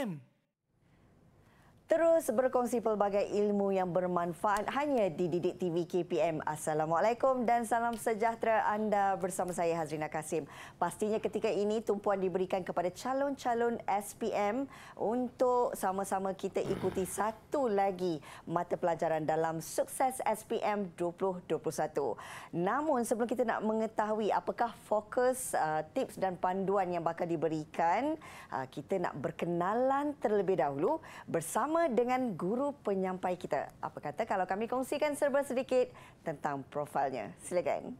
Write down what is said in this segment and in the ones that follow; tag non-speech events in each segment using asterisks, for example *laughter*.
him. terus berkongsi pelbagai ilmu yang bermanfaat hanya di Didik TV KPM. Assalamualaikum dan salam sejahtera anda bersama saya Hazrina Kasim. Pastinya ketika ini tumpuan diberikan kepada calon-calon SPM untuk sama-sama kita ikuti satu lagi mata pelajaran dalam sukses SPM 2021. Namun sebelum kita nak mengetahui apakah fokus uh, tips dan panduan yang bakal diberikan, uh, kita nak berkenalan terlebih dahulu bersama dengan guru penyampai kita. Apa kata kalau kami kongsikan serba sedikit tentang profilnya. Silakan.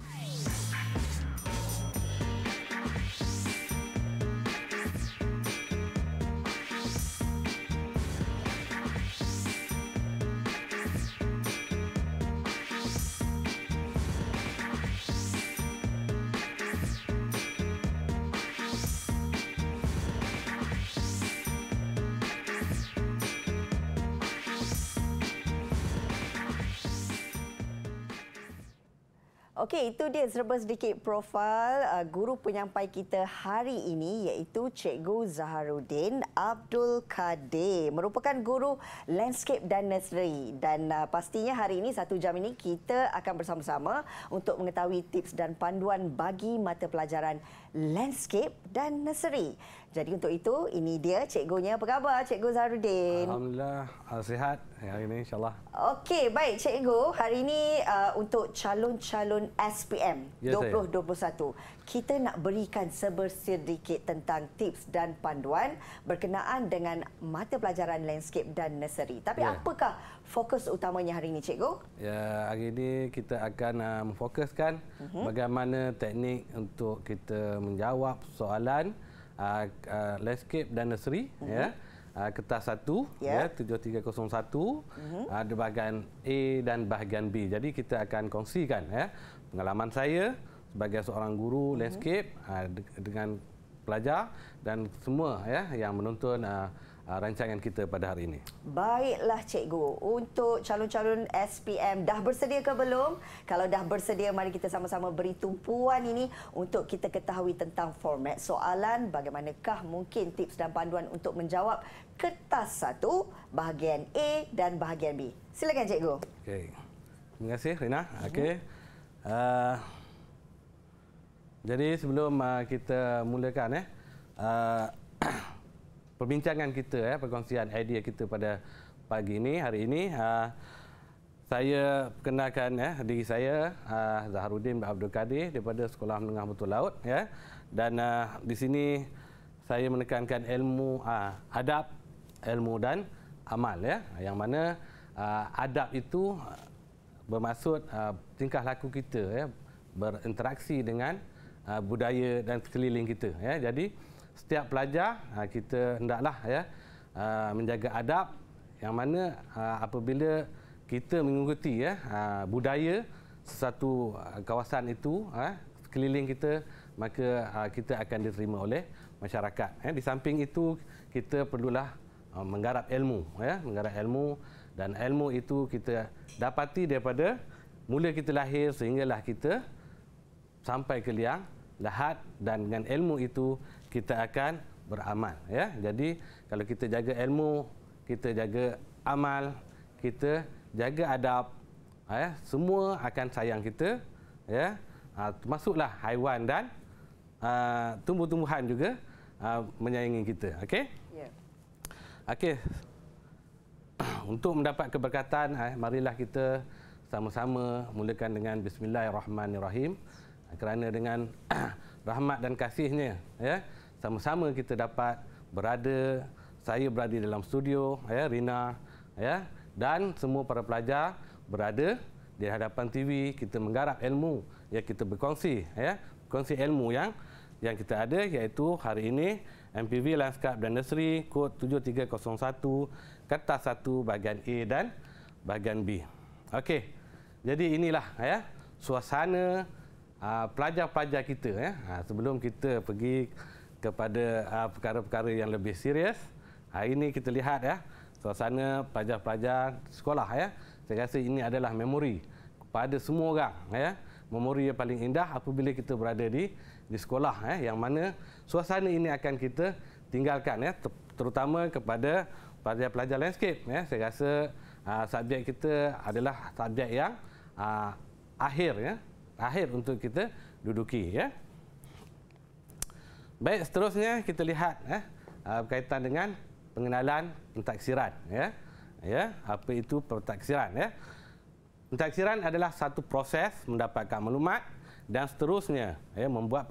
Hai. Okey, itu dia serba sedikit profil uh, guru penyampai kita hari ini iaitu Cikgu Zaharuddin Abdul Kadir. Merupakan guru landscape dan nursery. Dan uh, pastinya hari ini, satu jam ini, kita akan bersama-sama untuk mengetahui tips dan panduan bagi mata pelajaran landscape dan nursery. Jadi untuk itu, ini dia cikgunya. Apa khabar Cikgu Zaharuddin? Alhamdulillah, uh, sihat. Ya, ini insyaAllah. Okey, baik Cikgu. Hari ini uh, untuk calon-calon SPM ya, 2021. Kita nak berikan sebersedikit tentang tips dan panduan berkenaan dengan mata pelajaran landscape dan nursery. Tapi ya. apakah fokus utamanya hari ini Cikgu? Ya, hari ini kita akan uh, memfokuskan uh-huh. bagaimana teknik untuk kita menjawab soalan uh, uh, landscape dan nursery. Uh-huh. Ya. Mhm uh, kertas satu yeah. ya 7301 ya. mm-hmm. Ah, ada bahagian A dan bahagian B. Jadi kita akan kongsikan ya pengalaman saya sebagai seorang guru mm-hmm. landscape uh, dengan pelajar dan semua ya yang menonton uh, Ah, rancangan kita pada hari ini. Baiklah cikgu, untuk calon-calon SPM dah bersedia ke belum? Kalau dah bersedia mari kita sama-sama beri tumpuan ini untuk kita ketahui tentang format soalan, bagaimanakah mungkin tips dan panduan untuk menjawab kertas satu bahagian A dan bahagian B. Silakan cikgu. Okey. Terima kasih Rina. Mhm. Okey. Uh, jadi sebelum uh, kita mulakan eh uh, perbincangan kita ya, perkongsian idea kita pada pagi ini hari ini uh, saya perkenalkan ya diri saya uh, Zaharuddin bin Abdul Kadir daripada Sekolah Menengah Betul Laut ya dan uh, di sini saya menekankan ilmu uh, adab ilmu dan amal ya yang mana uh, adab itu bermaksud uh, tingkah laku kita ya berinteraksi dengan budaya dan sekeliling kita ya jadi setiap pelajar ha, kita hendaklah ya ha, menjaga adab yang mana ha, apabila kita mengikuti ya budaya sesuatu kawasan itu keliling kita maka kita akan diterima oleh masyarakat ya. di samping itu kita perlulah menggarap ilmu ya menggarap ilmu dan ilmu itu kita dapati daripada mula kita lahir sehinggalah kita sampai ke liang lahat dan dengan ilmu itu kita akan beramal ya jadi kalau kita jaga ilmu kita jaga amal kita jaga adab ha, ya semua akan sayang kita ya ha, termasuklah haiwan dan ha, tumbuh-tumbuhan juga ha, menyayangi kita okey ya yeah. *clears throat* okey untuk mendapat keberkatan eh, marilah kita sama-sama mulakan dengan bismillahirrahmanirrahim kerana dengan *clears throat* rahmat dan kasihnya ya yeah sama-sama kita dapat berada saya berada dalam studio ya Rina ya dan semua para pelajar berada di hadapan TV kita menggarap ilmu yang kita berkongsi ya kongsi ilmu yang yang kita ada iaitu hari ini MPV Landscape dan Nursery kod 7301 kertas 1 bahagian A dan bahagian B. Okey. Jadi inilah ya suasana ah, pelajar-pelajar kita ya. Ah, sebelum kita pergi kepada uh, perkara-perkara yang lebih serius. Hari ah, ini kita lihat ya suasana pelajar-pelajar sekolah ya. Saya rasa ini adalah memori kepada semua orang ya. Memori yang paling indah apabila kita berada di di sekolah ya yang mana suasana ini akan kita tinggalkan ya terutama kepada pelajar-pelajar landscape ya. Saya rasa uh, subjek kita adalah subjek yang uh, akhir ya. Akhir untuk kita duduki ya. Baik, seterusnya kita lihat eh, berkaitan dengan pengenalan pentaksiran. Ya. Ya, apa itu pentaksiran? Ya. Pentaksiran adalah satu proses mendapatkan maklumat dan seterusnya ya, membuat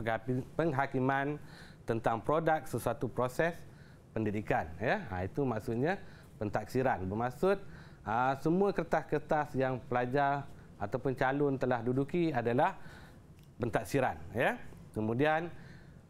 penghakiman tentang produk sesuatu proses pendidikan. Ya. Ha, itu maksudnya pentaksiran. Bermaksud aa, ha, semua kertas-kertas yang pelajar ataupun calon telah duduki adalah pentaksiran. Ya. Kemudian,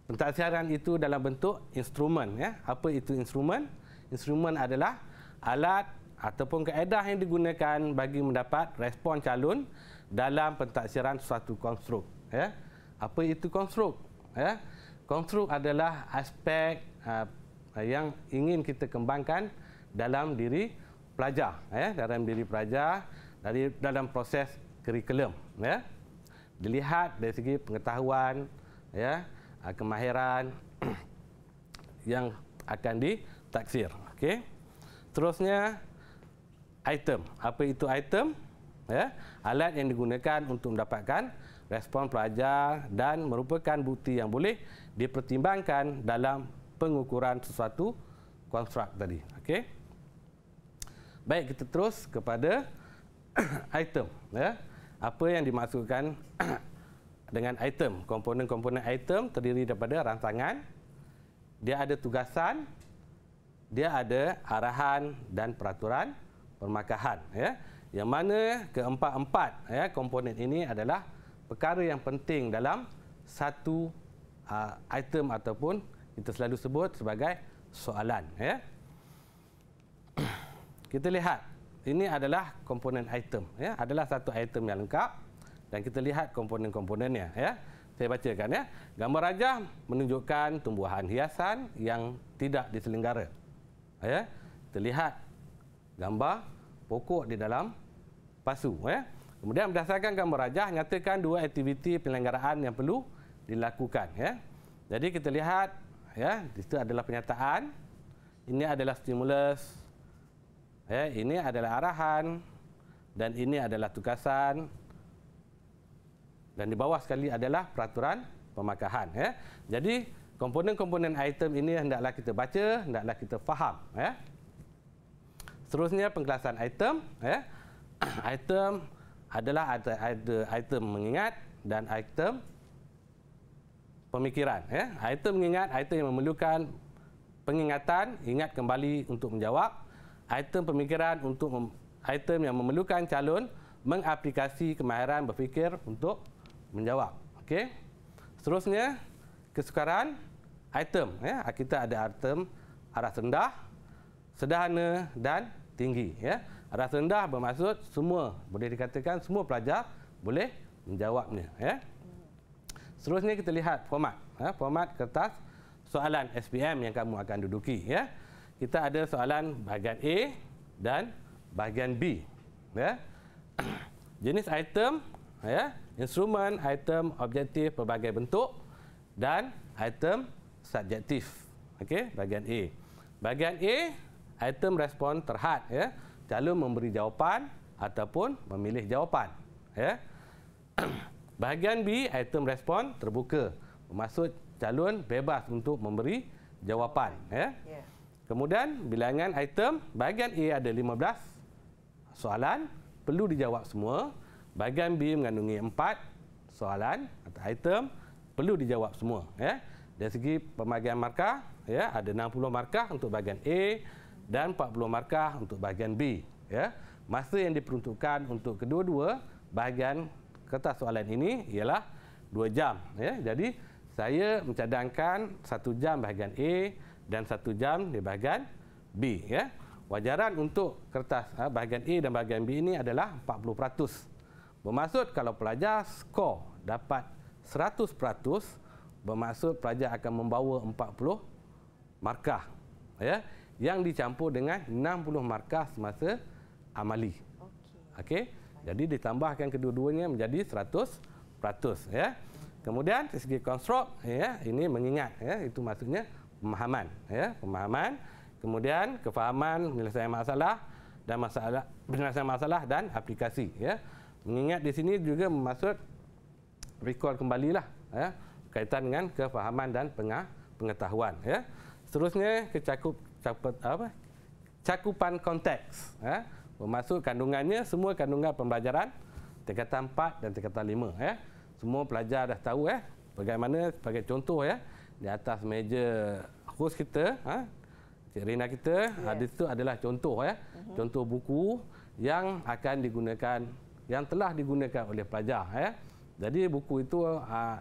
Pentadbiran itu dalam bentuk instrumen. Ya. Apa itu instrumen? Instrumen adalah alat ataupun kaedah yang digunakan bagi mendapat respon calon dalam pentadbiran suatu konstruk. Ya. Apa itu konstruk? Ya. Konstruk adalah aspek uh, yang ingin kita kembangkan dalam diri pelajar. Ya. Dalam diri pelajar, dari, dalam proses kurikulum. Ya. Dilihat dari segi pengetahuan, ya, uh, kemahiran *clears throat* yang akan ditaksir. Okey. terusnya item. Apa itu item? Ya, alat yang digunakan untuk mendapatkan respon pelajar dan merupakan bukti yang boleh dipertimbangkan dalam pengukuran sesuatu konstruk tadi. Okey. Baik, kita terus kepada *clears throat* item, ya. Apa yang dimaksudkan *clears throat* dengan item. Komponen-komponen item terdiri daripada rangsangan, dia ada tugasan, dia ada arahan dan peraturan permakahan. Ya. Yang mana keempat-empat ya, komponen ini adalah perkara yang penting dalam satu uh, item ataupun kita selalu sebut sebagai soalan. Ya. Kita lihat, ini adalah komponen item. Ya. Adalah satu item yang lengkap dan kita lihat komponen-komponennya ya. Saya bacakan ya. Gambar rajah menunjukkan tumbuhan hiasan yang tidak diselenggara. Ya. Terlihat gambar pokok di dalam pasu ya. Kemudian berdasarkan gambar rajah nyatakan dua aktiviti penyelenggaraan yang perlu dilakukan ya. Jadi kita lihat ya, itu adalah penyataan. Ini adalah stimulus. Ya, ini adalah arahan dan ini adalah tugasan dan di bawah sekali adalah peraturan pemakahan ya. Jadi komponen-komponen item ini hendaklah kita baca, hendaklah kita faham ya. Seterusnya pengkelasan item ya. *clears throat* item adalah ada, item mengingat dan item pemikiran ya. Item mengingat item yang memerlukan pengingatan, ingat kembali untuk menjawab. Item pemikiran untuk item yang memerlukan calon mengaplikasi kemahiran berfikir untuk menjawab. Okey. Seterusnya kesukaran item ya. Kita ada item arah rendah, sederhana dan tinggi ya. Aras rendah bermaksud semua boleh dikatakan semua pelajar boleh menjawabnya ya. Seterusnya kita lihat format ya. format kertas soalan SPM yang kamu akan duduki ya. Kita ada soalan bahagian A dan bahagian B ya. *clears throat* Jenis item ya instrumen, item objektif pelbagai bentuk dan item subjektif. Okey, bahagian A. Bahagian A, item respon terhad ya. Calon memberi jawapan ataupun memilih jawapan ya. *clears throat* bahagian B, item respon terbuka. Maksud calon bebas untuk memberi jawapan ya. Yeah. Kemudian bilangan item bahagian A ada 15 soalan perlu dijawab semua Bahagian B mengandungi empat soalan atau item perlu dijawab semua. Ya. Dari segi pembagian markah, ya, ada 60 markah untuk bahagian A dan 40 markah untuk bahagian B. Ya. Masa yang diperuntukkan untuk kedua-dua bahagian kertas soalan ini ialah 2 jam. Ya. Jadi saya mencadangkan 1 jam bahagian A dan 1 jam di bahagian B. Ya. Wajaran untuk kertas ah, bahagian A dan bahagian B ini adalah 40%. Bermaksud kalau pelajar skor dapat 100%, bermaksud pelajar akan membawa 40 markah. Ya, yang dicampur dengan 60 markah semasa amali. okay. Okey. Jadi ditambahkan kedua-duanya menjadi 100%, ya. Kemudian dari segi konstruk, ya, ini mengingat, ya, itu maksudnya pemahaman, ya, pemahaman. Kemudian kefahaman menyelesaikan masalah dan masalah penyelesaian masalah dan aplikasi, ya mengingat di sini juga maksud recall kembalilah ya kaitan dengan kefahaman dan pengah, pengetahuan ya seterusnya kecakup cakupan apa cakupan konteks ya bermaksud kandungannya semua kandungan pembelajaran tingkatan 4 dan tingkatan 5 ya semua pelajar dah tahu ya bagaimana sebagai contoh ya di atas meja host kita ya, Cik Rina kita, ya. ada itu adalah contoh ya, uh-huh. contoh buku yang akan digunakan yang telah digunakan oleh pelajar ya. Jadi buku itu ha,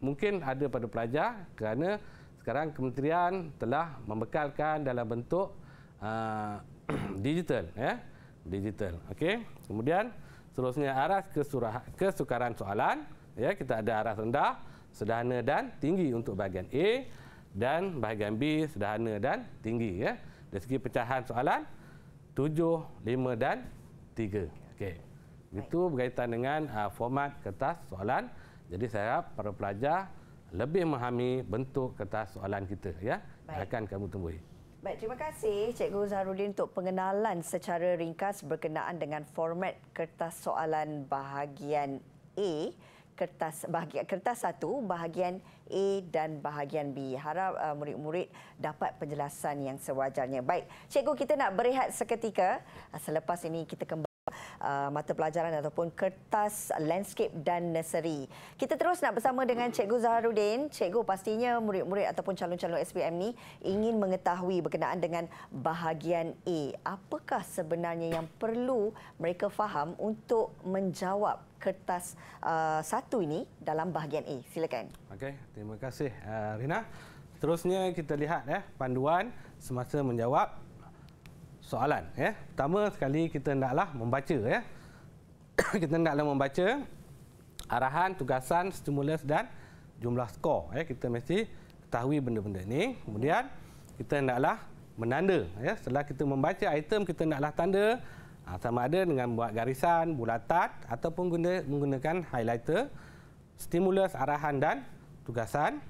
mungkin ada pada pelajar kerana sekarang kementerian telah membekalkan dalam bentuk ha, *clears throat* digital ya. Digital. Okey. Kemudian seterusnya arah kesurah, kesukaran soalan ya kita ada arah rendah, sederhana dan tinggi untuk bahagian A dan bahagian B sederhana dan tinggi ya. Dari segi pecahan soalan 7, 5 dan 3. Okey. Baik. Itu berkaitan dengan uh, format kertas soalan. Jadi saya harap para pelajar lebih memahami bentuk kertas soalan kita ya. Baik. Akan kamu temui. Baik, terima kasih Cikgu Zahrudin untuk pengenalan secara ringkas berkenaan dengan format kertas soalan bahagian A kertas bahagian kertas satu bahagian A dan bahagian B harap uh, murid-murid dapat penjelasan yang sewajarnya baik cikgu kita nak berehat seketika selepas ini kita kembali Uh, mata pelajaran ataupun kertas landscape dan nursery. Kita terus nak bersama dengan Cikgu Zaharudin. Cikgu pastinya murid-murid ataupun calon-calon SPM ni ingin mengetahui berkenaan dengan bahagian A. Apakah sebenarnya yang perlu mereka faham untuk menjawab kertas uh, satu ini dalam bahagian A? Silakan. Okey, terima kasih uh, Rina. Terusnya kita lihat ya panduan semasa menjawab soalan ya. Pertama sekali kita hendaklah membaca ya. *coughs* kita hendaklah membaca arahan, tugasan, stimulus dan jumlah skor ya. Kita mesti ketahui benda-benda ini. Kemudian kita hendaklah menanda ya. Setelah kita membaca item kita hendaklah tanda ha, sama ada dengan buat garisan, bulatan ataupun guna, menggunakan highlighter, stimulus, arahan dan tugasan.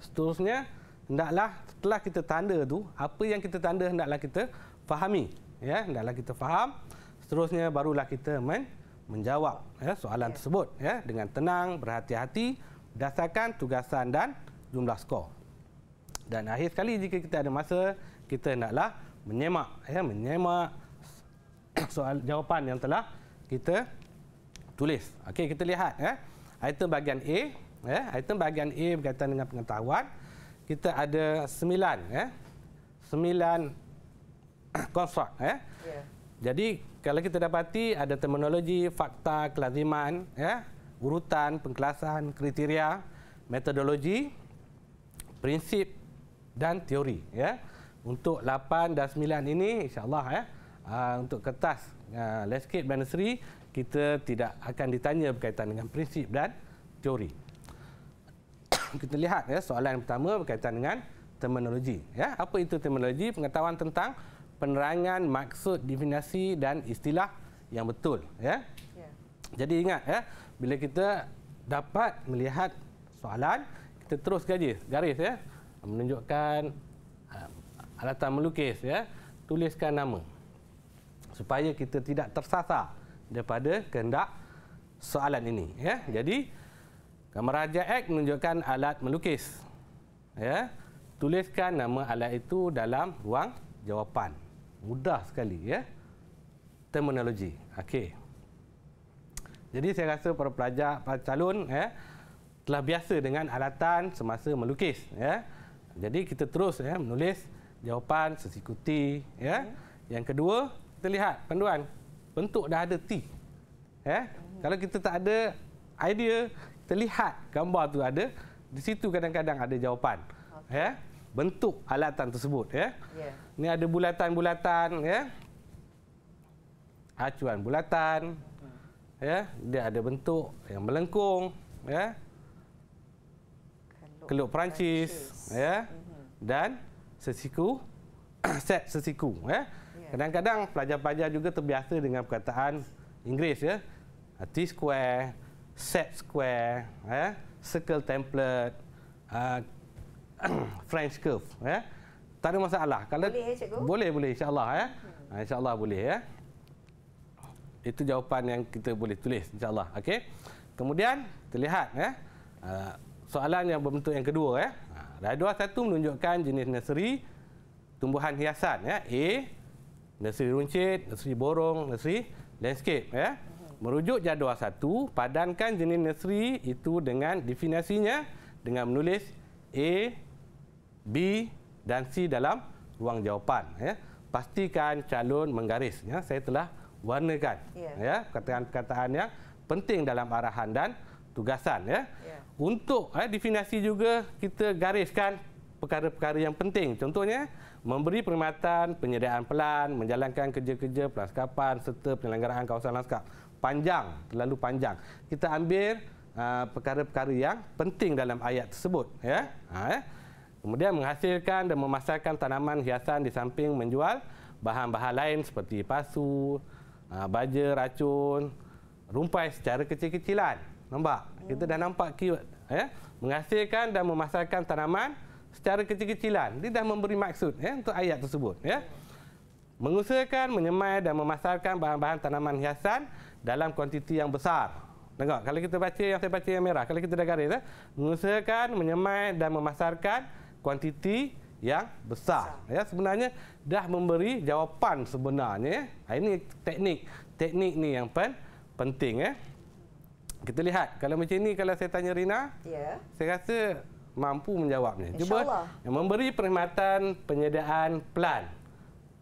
Seterusnya hendaklah setelah kita tanda tu apa yang kita tanda hendaklah kita fahami ya hendaklah kita faham seterusnya barulah kita men menjawab ya soalan okay. Ya. tersebut ya dengan tenang berhati-hati berdasarkan tugasan dan jumlah skor dan akhir sekali jika kita ada masa kita hendaklah menyemak ya menyemak *coughs* soal jawapan yang telah kita tulis okey kita lihat ya item bahagian A ya item bahagian A berkaitan dengan pengetahuan kita ada 9 ya 9 construct. *coughs* Eh? Ya. Yeah. Jadi kalau kita dapati ada terminologi, fakta, kelaziman, ya, urutan, pengklasan, kriteria, metodologi, prinsip dan teori. Ya. Untuk 8 dan 9 ini insyaAllah ya, ah, untuk kertas uh, landscape dan kita tidak akan ditanya berkaitan dengan prinsip dan teori. *coughs* kita lihat ya, soalan yang pertama berkaitan dengan terminologi. Ya. Apa itu terminologi? Pengetahuan tentang penerangan maksud definisi dan istilah yang betul ya. Yeah? Jadi ingat ya, bila kita dapat melihat soalan, kita terus kaji garis ya. Menunjukkan uh, alatan melukis ya, tuliskan nama. Supaya kita tidak tersasar daripada kehendak soalan ini ya. Yeah? Jadi gambar raja X menunjukkan alat melukis. Ya. Tuliskan nama alat itu dalam ruang jawapan mudah sekali ya terminologi okey jadi saya rasa para pelajar para calon ya telah biasa dengan alatan semasa melukis ya jadi kita terus ya menulis jawapan sesikuti ya, ya. yang kedua kita lihat panduan bentuk dah ada T ya hmm. kalau kita tak ada idea kita lihat gambar tu ada di situ kadang-kadang ada jawapan okay. ya bentuk alatan tersebut ya. Yeah. Ini ada bulatan-bulatan ya. Acuan bulatan. Hmm. Ya, dia ada bentuk yang melengkung ya. Keluk Perancis ya. Mm -hmm. Dan sesiku *coughs* set sesiku ya. ya. Kadang-kadang yeah. pelajar-pelajar juga terbiasa dengan perkataan Inggeris ya. T square, set square ya, circle template. Uh, *coughs* French curve ya. Tak ada masalah. Kalau boleh eh, cikgu? Boleh, boleh insya-Allah ya. Hmm. Ha, insya-Allah boleh ya. Itu jawapan yang kita boleh tulis insya-Allah. Okey. Kemudian terlihat ya. Ha, soalan yang berbentuk yang kedua ya. Ha, dua satu menunjukkan jenis nursery tumbuhan hiasan ya. A nursery runcit, nursery borong, nursery landscape ya. Hmm. Merujuk jadual satu, padankan jenis nursery itu dengan definasinya dengan menulis A B dan C dalam ruang jawapan. Ya. Pastikan calon menggaris. Ya. Saya telah warnakan kata perkataan ya. Ya, yang penting dalam arahan dan tugasan. Ya. Ya. Untuk ya, definasi juga, kita gariskan perkara-perkara yang penting. Contohnya, memberi perkhidmatan, penyediaan pelan, menjalankan kerja-kerja pelan sekapan serta penyelenggaraan kawasan lanskap. Panjang, terlalu panjang. Kita ambil ah, perkara-perkara uh, yang penting dalam ayat tersebut. Ya. Ha, ya. Kemudian menghasilkan dan memasarkan tanaman hiasan di samping menjual bahan-bahan lain seperti pasu, ah, baja, racun, rumpai secara kecil-kecilan. Nampak? Kita dah nampak keyword. Ya? Menghasilkan dan memasarkan tanaman secara kecil-kecilan. Dia dah memberi maksud ya, untuk ayat tersebut. Ya? Mengusahakan, menyemai dan memasarkan bahan-bahan tanaman hiasan dalam kuantiti yang besar. Tengok, kalau kita baca yang saya baca yang merah, kalau kita dah garis, ya? mengusahakan, menyemai dan memasarkan kuantiti yang besar. besar. Ya, sebenarnya dah memberi jawapan sebenarnya. Ya. Ha, ini teknik. Teknik ni yang pen, penting. Ya. Kita lihat. Kalau macam ni, kalau saya tanya Rina, ya. saya rasa mampu menjawabnya. Cuba yang memberi perkhidmatan penyediaan plan.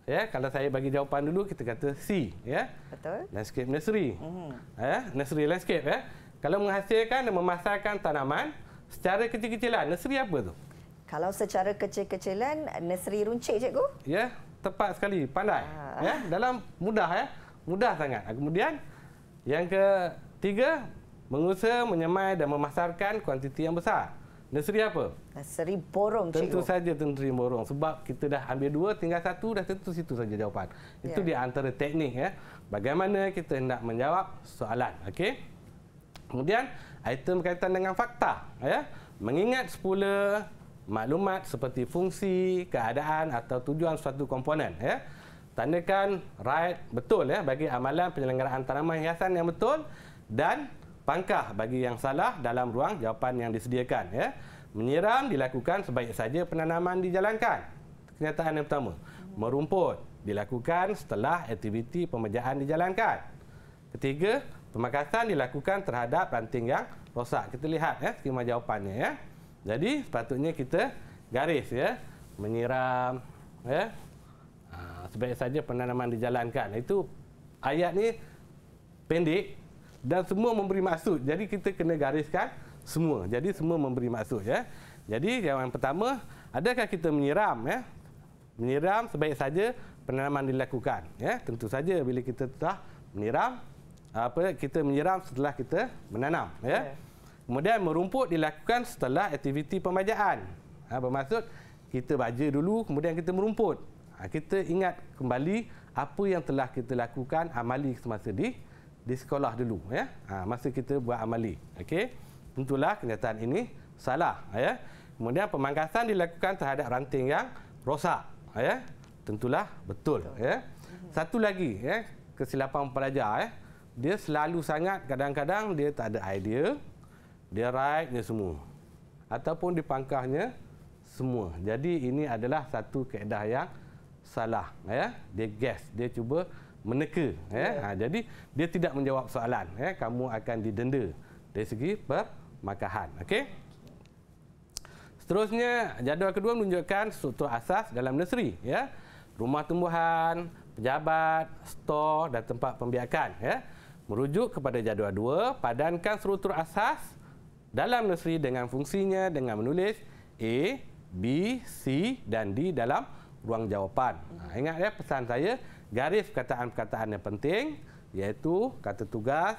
Ya, kalau saya bagi jawapan dulu, kita kata C. Ya. Betul. Landscape nursery. Mm. Ya, nursery landscape. Ya. Kalau menghasilkan dan memasarkan tanaman secara kecil-kecilan, nursery apa tu? Kalau secara kecil-kecilan, nursery runcit, cikgu? Ya, yeah, tepat sekali. Pandai. Ah. Yeah, dalam mudah. ya, Mudah sangat. Kemudian, yang ketiga, mengusaha, menyemai dan memasarkan kuantiti yang besar. Nursery apa? Nursery borong, tentu cikgu. Tentu saja nursery borong. Sebab kita dah ambil dua, tinggal satu, dah tentu situ saja jawapan. Itu yeah. di antara teknik. ya. Bagaimana kita hendak menjawab soalan. okay? Kemudian, item berkaitan dengan fakta. ya. Mengingat sepuluh maklumat seperti fungsi, keadaan atau tujuan suatu komponen. Ya. Tandakan right betul ya bagi amalan penyelenggaraan tanaman hiasan yang betul dan pangkah bagi yang salah dalam ruang jawapan yang disediakan. Ya. Menyiram dilakukan sebaik saja penanaman dijalankan. Kenyataan yang pertama. Merumput dilakukan setelah aktiviti pemejaan dijalankan. Ketiga, pemakasan dilakukan terhadap ranting yang rosak. Kita lihat ya, skema jawapannya. Ya. Jadi sepatutnya kita garis ya, menyiram ya. Ha, ah, sebaik saja penanaman dijalankan. Itu ayat ni pendek dan semua memberi maksud. Jadi kita kena gariskan semua. Jadi semua memberi maksud ya. Jadi yang pertama, adakah kita menyiram ya? Menyiram sebaik saja penanaman dilakukan ya. Tentu saja bila kita telah menyiram apa kita menyiram setelah kita menanam ya. Yeah. Kemudian merumput dilakukan setelah aktiviti pemajaan, Ha, bermaksud kita baca dulu kemudian kita merumput. Ha, kita ingat kembali apa yang telah kita lakukan amali semasa di di sekolah dulu ya. Ha, masa kita buat amali. Okey. Tentulah kenyataan ini salah ya. Kemudian pemangkasan dilakukan terhadap ranting yang rosak ya. Tentulah betul ya. Satu lagi ya kesilapan pelajar ya. Dia selalu sangat kadang-kadang dia tak ada idea dia ride-nya semua ataupun di pangkahnya semua. Jadi ini adalah satu kaedah yang salah ya. Dia guess, dia cuba meneka ya. Yeah. Ha, jadi dia tidak menjawab soalan ya. Kamu akan didenda dari segi permakahan. Okay? Seterusnya jadual kedua menunjukkan struktur asas dalam nursery ya. Rumah tumbuhan, pejabat, stor dan tempat pembiakan ya. Merujuk kepada jadual dua padankan struktur asas dalam nursery dengan fungsinya dengan menulis A, B, C dan D dalam ruang jawapan. Ha, ingat ya pesan saya, garis perkataan-perkataan yang penting iaitu kata tugas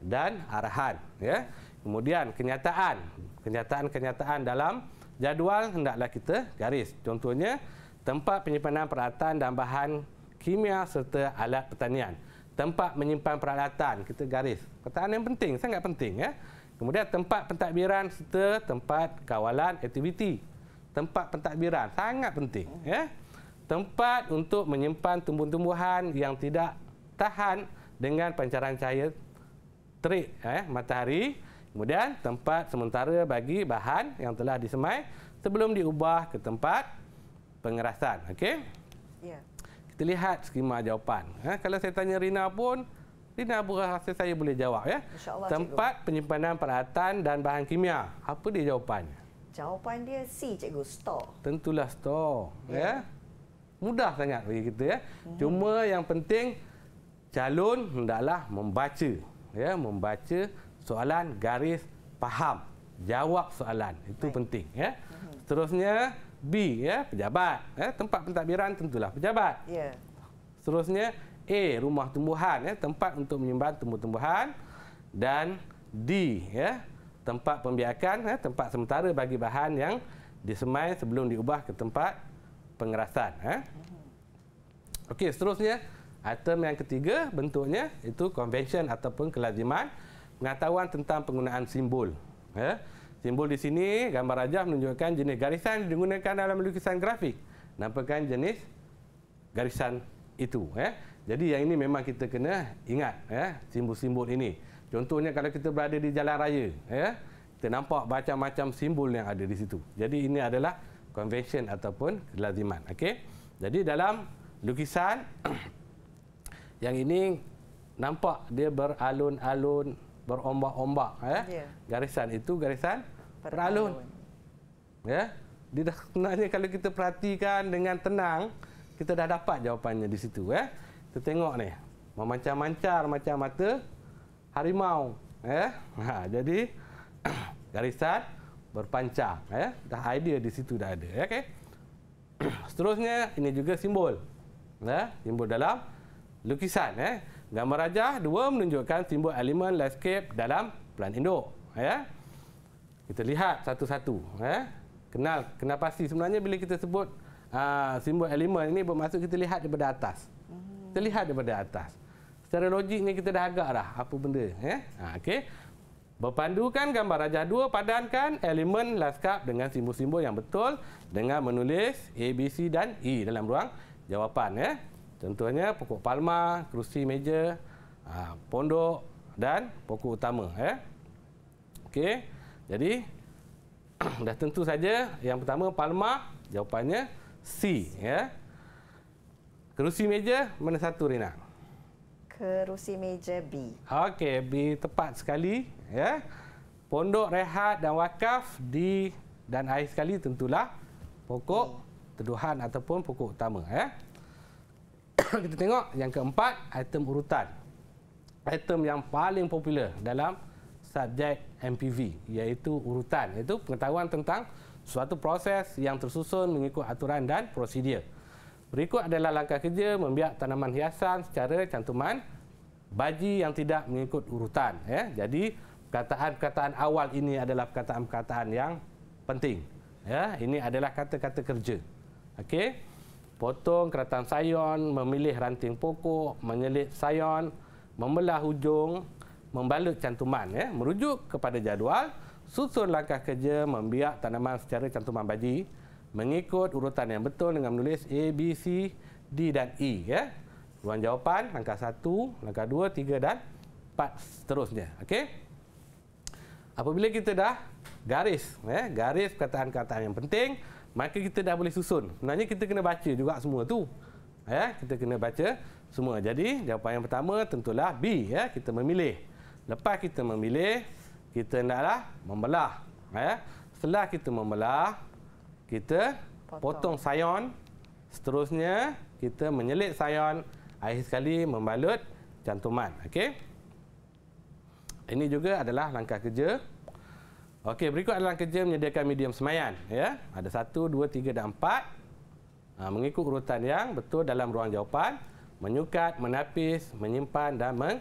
dan arahan. Ya. Kemudian kenyataan, kenyataan-kenyataan dalam jadual hendaklah kita garis. Contohnya, tempat penyimpanan peralatan dan bahan kimia serta alat pertanian. Tempat menyimpan peralatan, kita garis. Perkataan yang penting, sangat penting. Ya. Kemudian tempat pentadbiran serta tempat kawalan aktiviti. Tempat pentadbiran sangat penting. Ya. Tempat untuk menyimpan tumbuh-tumbuhan yang tidak tahan dengan pancaran cahaya terik ya, matahari. Kemudian tempat sementara bagi bahan yang telah disemai sebelum diubah ke tempat pengerasan. Okey? Ya. Kita lihat skema jawapan. Ha, kalau saya tanya Rina pun, Lina Abu rasa saya boleh jawab ya. Allah, Tempat cikgu. penyimpanan peralatan dan bahan kimia. Apa dia jawapannya? Jawapan dia C cikgu, store. Tentulah store. Yeah. Ya. Mudah sangat bagi kita ya. Hmm. Cuma yang penting calon hendaklah membaca ya, membaca soalan garis faham. Jawab soalan itu Baik. penting ya. Hmm. Seterusnya B ya, pejabat. Ya, tempat pentadbiran tentulah pejabat. Ya. Seterusnya A rumah tumbuhan ya tempat untuk menyimpan tumbuh-tumbuhan dan D ya tempat pembiakan ya tempat sementara bagi bahan yang disemai sebelum diubah ke tempat pengerasan ya. Okey seterusnya item yang ketiga bentuknya itu convention ataupun kelaziman pengetahuan tentang penggunaan simbol ya. Simbol di sini gambar rajah menunjukkan jenis garisan yang digunakan dalam lukisan grafik. Nampakkan jenis garisan itu ya. Jadi yang ini memang kita kena ingat ya, simbol-simbol ini. Contohnya kalau kita berada di jalan raya, ya, kita nampak macam-macam simbol yang ada di situ. Jadi ini adalah convention ataupun kelaziman. Okey. Jadi dalam lukisan *clears throat* yang ini nampak dia beralun-alun, berombak-ombak, ya. Yeah. Garisan itu garisan peralun. Ya. Dia dah, sebenarnya kalau kita perhatikan dengan tenang, kita dah dapat jawapannya di situ, ya. Kita tengok ni. Memancar-mancar macam mata harimau. Eh? *laughs* Ha, jadi, *clears throat* garisan berpancar. Eh? Dah idea di situ dah ada. Ya, okay? *clears throat* Seterusnya, ini juga simbol. Eh? Simbol dalam lukisan. Eh? Gambar Raja, dua menunjukkan simbol elemen landscape dalam plan induk. Eh? Ya? Kita lihat satu-satu. Eh? Kenal, kenapa sih? Sebenarnya bila kita sebut uh, simbol elemen ini bermaksud kita lihat daripada atas terlihat daripada atas. Secara logik ni kita dah agak dah apa benda. Eh? Ha, okay. Berpandukan gambar rajah 2, padankan elemen laskap dengan simbol-simbol yang betul dengan menulis A, B, C dan E dalam ruang jawapan. Eh? Contohnya pokok palma, kerusi meja, ha, pondok dan pokok utama. Eh? Ya. Okay. Jadi, *clears throat* dah tentu saja yang pertama palma jawapannya C. Ya. Yeah? Kerusi meja mana satu Rina? Kerusi meja B. Okey, B tepat sekali ya. Pondok rehat dan wakaf di dan air sekali tentulah pokok tuduhan ataupun pokok utama ya. *coughs* Kita tengok yang keempat item urutan. Item yang paling popular dalam subjek MPV iaitu urutan iaitu pengetahuan tentang suatu proses yang tersusun mengikut aturan dan prosedur. Berikut adalah langkah kerja membiak tanaman hiasan secara cantuman baji yang tidak mengikut urutan. Ya. Jadi, perkataan-perkataan awal ini adalah perkataan-perkataan yang penting. Ya. Ini adalah kata-kata kerja. Okey. Potong keratan sayon, memilih ranting pokok, menyelit sayon, membelah hujung, membalut cantuman. Ya. Merujuk kepada jadual, susun langkah kerja membiak tanaman secara cantuman baji mengikut urutan yang betul dengan menulis A, B, C, D dan E. Ya. Ruan jawapan, langkah 1, langkah 2, 3 dan 4 seterusnya. Okey. Apabila kita dah garis, ya, garis perkataan-perkataan yang penting, maka kita dah boleh susun. Sebenarnya kita kena baca juga semua tu. Ya, kita kena baca semua. Jadi, jawapan yang pertama tentulah B. Ya, kita memilih. Lepas kita memilih, kita hendaklah membelah. Ya. Setelah kita membelah, kita potong, potong sayon. Seterusnya, kita menyelit sayon. Akhir sekali membalut cantuman. Okey. Ini juga adalah langkah kerja. Okey, berikut adalah langkah kerja menyediakan medium semayan. Ya, Ada satu, dua, tiga dan empat. Ha, mengikut urutan yang betul dalam ruang jawapan. Menyukat, menapis, menyimpan dan meng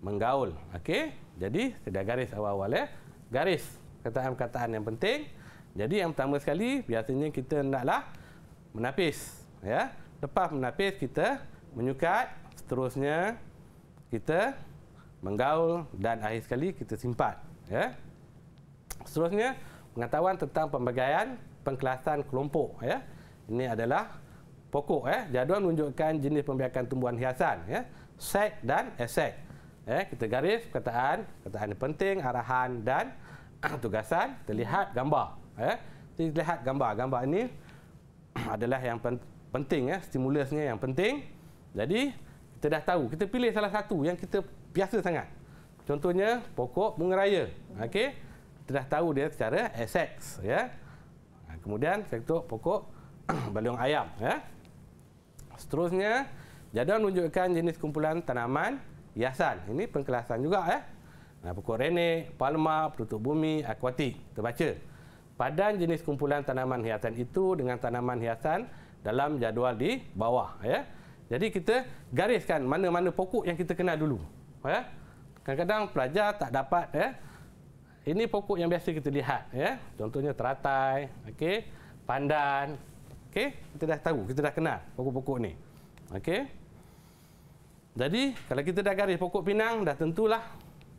menggaul. Okey, jadi saya garis awal-awal. Ya. Garis kataan-kataan yang penting. Jadi yang pertama sekali biasanya kita hendaklah menapis ya. Lepas menapis kita menyukat, seterusnya kita menggaul dan akhir sekali kita simpan ya. Seterusnya pengetahuan tentang pembagian pengklasan kelompok ya. Ini adalah pokok ya. Jadual menunjukkan jenis pembiakan tumbuhan hiasan ya. Sek dan esek. Ya, kita garis perkataan, perkataan penting, arahan dan *clears throat* tugasan. Terlihat gambar. Eh? Jadi lihat gambar. Gambar ini *clears throat* adalah yang penting. Eh? Stimulusnya yang penting. Jadi kita dah tahu. Kita pilih salah satu yang kita biasa sangat. Contohnya pokok bunga raya. Okay? Kita dah tahu dia secara SX. Ya? Ha, kemudian sektor pokok *clears throat* balong ayam. Ya? Seterusnya, jadual menunjukkan jenis kumpulan tanaman hiasan. Ini pengkelasan juga. Eh? Nah, ha, pokok renek, palma, perutuk bumi, akuatik. Kita baca padan jenis kumpulan tanaman hiasan itu dengan tanaman hiasan dalam jadual di bawah ya. Jadi kita gariskan mana-mana pokok yang kita kenal dulu ya. Kadang-kadang pelajar tak dapat ya. Ini pokok yang biasa kita lihat ya. Contohnya teratai, okey, pandan. Okey, kita dah tahu, kita dah kenal pokok-pokok ni. Okey. Jadi kalau kita dah garis pokok pinang dah tentulah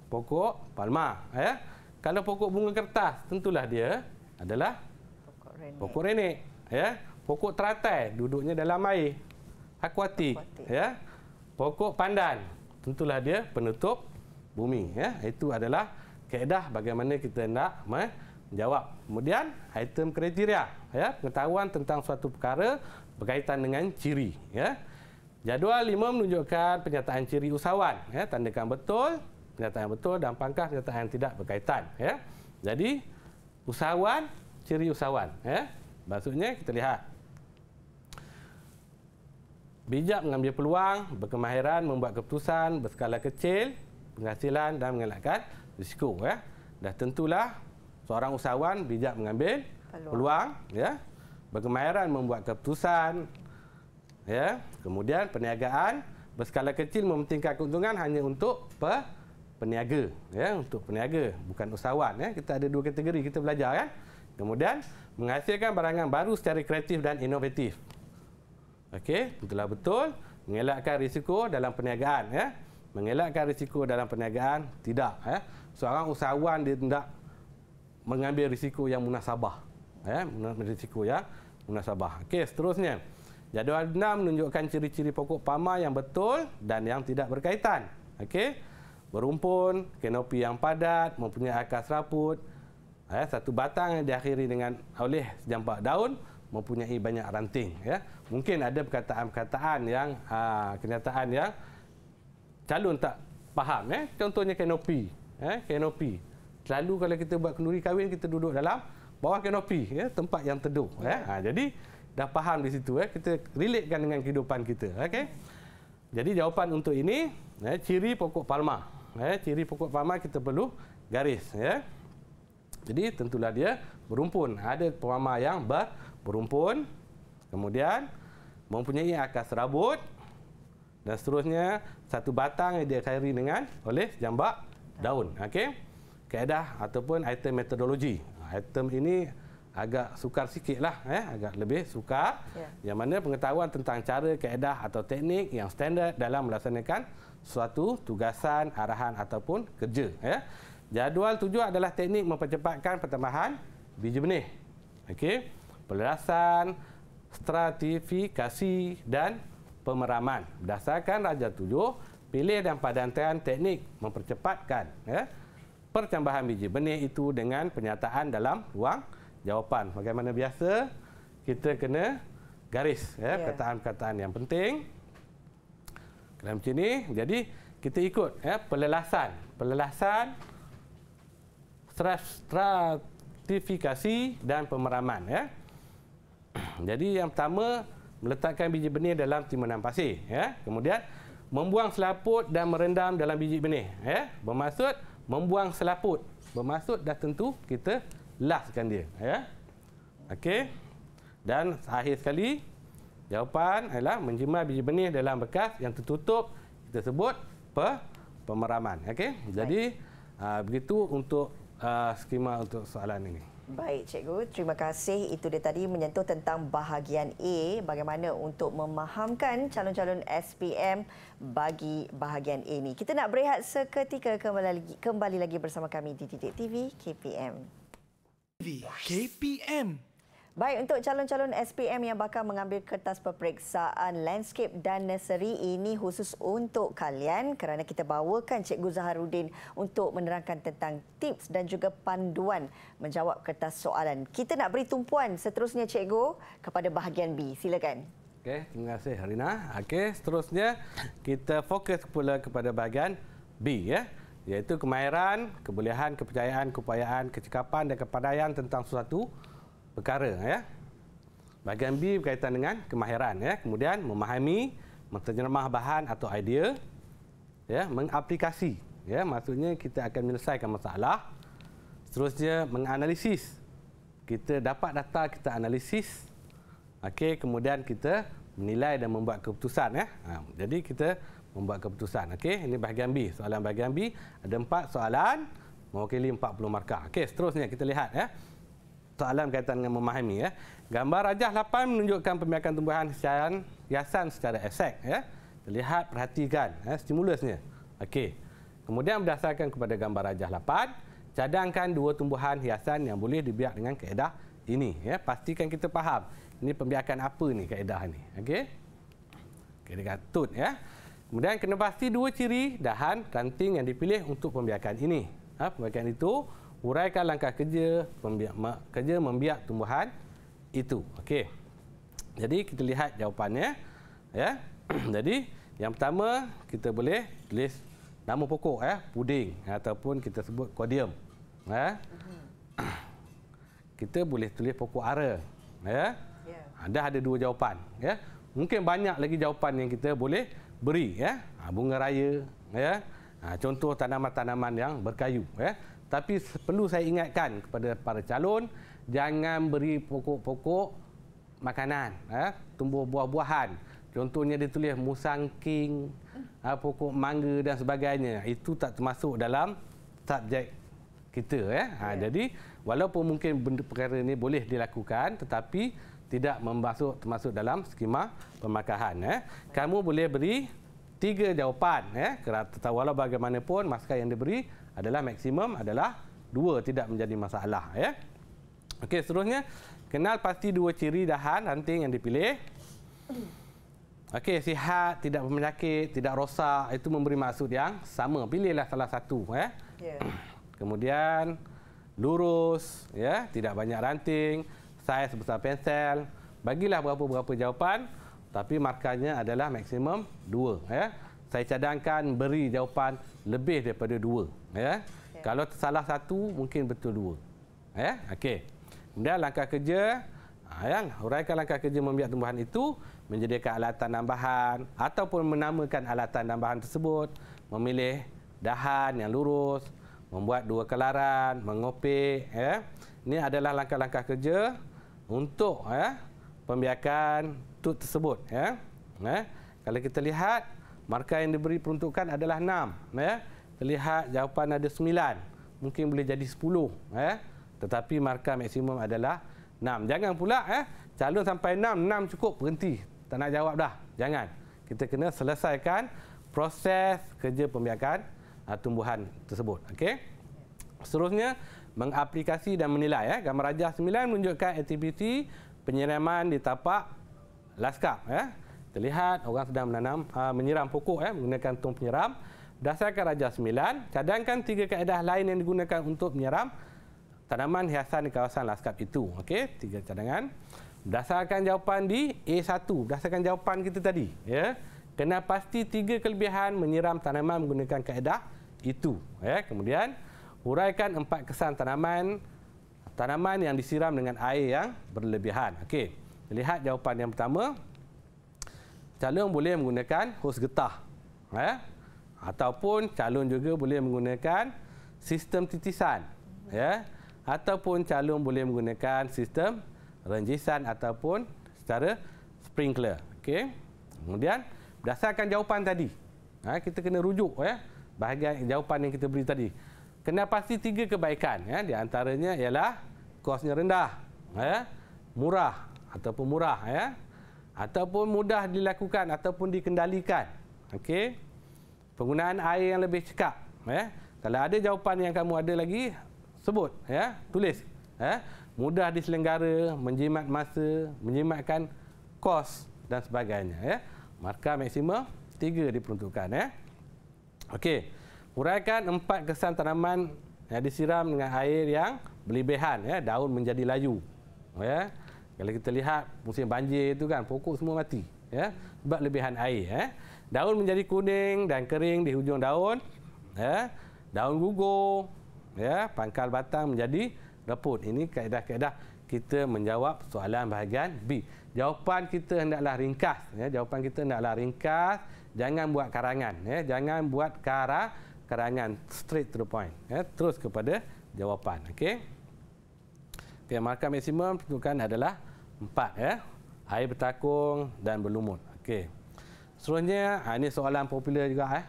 pokok palma ya. Kalau pokok bunga kertas tentulah dia adalah pokok renek. Pokok renek, ya. Pokok teratai duduknya dalam air akuatik, ya. Pokok pandan tentulah dia penutup bumi, ya. Itu adalah kaedah bagaimana kita nak menjawab. Kemudian item kriteria, ya, pengetahuan tentang suatu perkara berkaitan dengan ciri, ya. Jadual lima menunjukkan pernyataan ciri usahawan, ya, tandakan betul, pernyataan betul dan pangkah pernyataan tidak berkaitan, ya. Jadi, usahawan, ciri usahawan. Ya? Maksudnya kita lihat. Bijak mengambil peluang, berkemahiran, membuat keputusan, berskala kecil, penghasilan dan mengelakkan risiko. Ya? Dah tentulah seorang usahawan bijak mengambil peluang, peluang ya? berkemahiran membuat keputusan, ya? kemudian perniagaan berskala kecil mementingkan keuntungan hanya untuk pe- peniaga ya untuk peniaga bukan usahawan ya kita ada dua kategori kita belajar kan kemudian menghasilkan barangan baru secara kreatif dan inovatif okey betul betul mengelakkan risiko dalam perniagaan ya mengelakkan risiko dalam perniagaan tidak ya seorang usahawan dia tidak mengambil risiko yang munasabah ya mengambil risiko ya munasabah okey seterusnya jadual 6 menunjukkan ciri-ciri pokok pama yang betul dan yang tidak berkaitan okey berumpun, kenopi yang padat, mempunyai akar seraput, ya, eh, satu batang yang diakhiri dengan oleh sejampak daun mempunyai banyak ranting. Ya. Mungkin ada perkataan-perkataan yang aa, ha, kenyataan yang calon tak faham. Ya. Contohnya kenopi, Ya, eh, kanopi. Selalu kalau kita buat kenduri kahwin, kita duduk dalam bawah kenopi, ya, tempat yang teduh. Ya. Ha, jadi, dah faham di situ. Ya. Kita relatekan dengan kehidupan kita. Okay. Jadi, jawapan untuk ini, ya, ciri pokok palma eh ciri pokok pamah kita perlu garis ya jadi tentulah dia berumpun ada pamah yang ber, berumpun kemudian mempunyai akar serabut dan seterusnya satu batang yang diakhiri dengan oleh jambak daun okey kaedah ataupun item metodologi item ini agak sukar sikit lah, eh? agak lebih sukar. Yeah. Yang mana pengetahuan tentang cara, kaedah atau teknik yang standard dalam melaksanakan suatu tugasan, arahan ataupun kerja. Ya. Jadual tujuh adalah teknik mempercepatkan pertambahan biji benih. Okey. Pelerasan, stratifikasi dan pemeraman. Berdasarkan Raja Tujuh, pilih dan padankan teknik mempercepatkan ya, percambahan biji benih itu dengan penyataan dalam ruang jawapan. Bagaimana biasa, kita kena garis ya, yeah. Ya. yang penting. Kena macam ni. Jadi kita ikut ya pelelasan. Pelelasan stratifikasi dan pemeraman ya. *clears throat* Jadi yang pertama meletakkan biji benih dalam timbunan pasir ya. Kemudian membuang selaput dan merendam dalam biji benih ya. Bermaksud membuang selaput. Bermaksud dah tentu kita laskan dia ya. Okey. Dan akhir sekali Jawapan adalah menjimat biji benih dalam bekas yang tertutup kita sebut pe pemeraman. Okey. Jadi uh, begitu untuk uh, skema untuk soalan ini. Baik cikgu, terima kasih. Itu dia tadi menyentuh tentang bahagian A bagaimana untuk memahamkan calon-calon SPM bagi bahagian A ini. Kita nak berehat seketika kembali lagi, kembali lagi bersama kami di Titik TV KPM. TV KPM. Baik, untuk calon-calon SPM yang bakal mengambil kertas peperiksaan landscape dan nursery ini khusus untuk kalian kerana kita bawakan Cikgu Zaharuddin untuk menerangkan tentang tips dan juga panduan menjawab kertas soalan. Kita nak beri tumpuan seterusnya Cikgu kepada bahagian B. Silakan. Okey, terima kasih Harina. Okay seterusnya kita fokus pula kepada bahagian B ya iaitu kemahiran, kebolehan, kepercayaan, keupayaan, kecekapan dan kepandaian tentang sesuatu perkara ya. Bahagian B berkaitan dengan kemahiran ya. Kemudian memahami, menterjemah bahan atau idea ya, mengaplikasi ya. Maksudnya kita akan menyelesaikan masalah. Seterusnya menganalisis. Kita dapat data kita analisis. Okey, kemudian kita menilai dan membuat keputusan ya. Ha, jadi kita membuat keputusan. Okey, ini bahagian B. Soalan bahagian B ada empat soalan mewakili 40 markah. Okey, seterusnya kita lihat ya soalan kaitan dengan memahami ya. Gambar rajah 8 menunjukkan pembiakan tumbuhan hiasan hiasan secara eksak ya. Terlihat perhatikan ya, stimulusnya. Okey. Kemudian berdasarkan kepada gambar rajah 8, cadangkan dua tumbuhan hiasan yang boleh dibiak dengan kaedah ini ya. Pastikan kita faham ini pembiakan apa ni kaedah ni. Okey. Okey dekat tut ya. Kemudian kena pasti dua ciri dahan ranting yang dipilih untuk pembiakan ini. Ha, pembiakan itu huraikan langkah kerja membiak, kerja membiak tumbuhan itu. Okey. Jadi kita lihat jawapannya. Ya. *clears throat* Jadi yang pertama kita boleh tulis nama pokok ya, puding ataupun kita sebut kodium. Ya. *clears throat* kita boleh tulis pokok ara. Ya. Yeah. Ha, dah ada dua jawapan. Ya. Mungkin banyak lagi jawapan yang kita boleh beri. Ya. Ha, bunga raya. Ya. Ha, contoh tanaman-tanaman yang berkayu. Ya. Tapi perlu saya ingatkan kepada para calon jangan beri pokok-pokok makanan, eh, tumbuh buah-buahan. Contohnya ditulis musang king, eh, pokok mangga dan sebagainya. Itu tak termasuk dalam subjek kita. Eh. Ha, yeah. Jadi walaupun mungkin benda perkara ini boleh dilakukan tetapi tidak membasuh termasuk dalam skema pemakahan. Eh. Kamu boleh beri tiga jawapan. Eh. Kerana walaupun bagaimanapun masker yang diberi adalah maksimum adalah dua tidak menjadi masalah ya. Okey, seterusnya kenal pasti dua ciri dahan ranting yang dipilih. Okey, sihat, tidak penyakit, tidak rosak, itu memberi maksud yang sama. Pilihlah salah satu ya. Yeah. Ya. *clears throat* Kemudian lurus ya, tidak banyak ranting, saiz sebesar pensel. Bagilah berapa-berapa jawapan tapi markahnya adalah maksimum dua ya saya cadangkan beri jawapan lebih daripada dua. Ya? Okay. Kalau salah satu, mungkin betul dua. Ya? Okey. Kemudian langkah kerja, ha, yang huraikan langkah kerja membiak tumbuhan itu, menjadikan alatan tambahan ataupun menamakan alatan tambahan tersebut, memilih dahan yang lurus, membuat dua kelaran, mengopik. Ya? Ini adalah langkah-langkah kerja untuk ya, pembiakan tut tersebut. Ya? Ya? Kalau kita lihat, Markah yang diberi peruntukan adalah 6. Ya. Terlihat jawapan ada 9. Mungkin boleh jadi 10. Ya. Tetapi markah maksimum adalah 6. Jangan pula ya, calon sampai 6, 6 cukup berhenti. Tak nak jawab dah. Jangan. Kita kena selesaikan proses kerja pembiakan uh, tumbuhan tersebut. Okey. Seterusnya, mengaplikasi dan menilai. Ya. Gambar Rajah 9 menunjukkan aktiviti penyiraman di tapak laskar. Ya terlihat orang sedang menanam uh, menyiram pokok eh, menggunakan tong penyiram berdasarkan Raja sembilan. cadangkan tiga kaedah lain yang digunakan untuk menyiram tanaman hiasan di kawasan laskap itu okey tiga cadangan berdasarkan jawapan di A1 berdasarkan jawapan kita tadi ya kena pasti tiga kelebihan menyiram tanaman menggunakan kaedah itu ya kemudian huraikan empat kesan tanaman tanaman yang disiram dengan air yang berlebihan okey lihat jawapan yang pertama calon boleh menggunakan hos getah eh? ataupun calon juga boleh menggunakan sistem titisan ya eh? ataupun calon boleh menggunakan sistem renjisan ataupun secara sprinkler okey kemudian berdasarkan jawapan tadi eh, kita kena rujuk ya eh, bahagian jawapan yang kita beri tadi kena pasti tiga kebaikan ya eh, di antaranya ialah kosnya rendah ya eh, murah ataupun murah ya eh, ataupun mudah dilakukan ataupun dikendalikan. Okey. Penggunaan air yang lebih cekap, ya. Kalau ada jawapan yang kamu ada lagi, sebut, ya. Tulis, ya. Mudah diselenggara, menjimat masa, menjimatkan kos dan sebagainya, ya. Markah maksimum 3 diperuntukkan, ya. Eh? Okey. Huraikan empat kesan tanaman yang disiram dengan air yang berlebihan, ya. Daun menjadi layu. Ya. Eh? Kalau kita lihat musim banjir itu kan pokok semua mati ya sebab lebihan air ya, Daun menjadi kuning dan kering di hujung daun ya. Daun gugur ya, pangkal batang menjadi reput. Ini kaedah-kaedah kita menjawab soalan bahagian B. Jawapan kita hendaklah ringkas ya. Jawapan kita hendaklah ringkas, jangan buat karangan ya. Jangan buat kara karangan straight to the point ya. Terus kepada jawapan. Okey. Okay, markah maksimum tentukan adalah Empat ya. Air bertakung dan berlumut. Okey. Seterusnya, ah, ini soalan popular juga eh.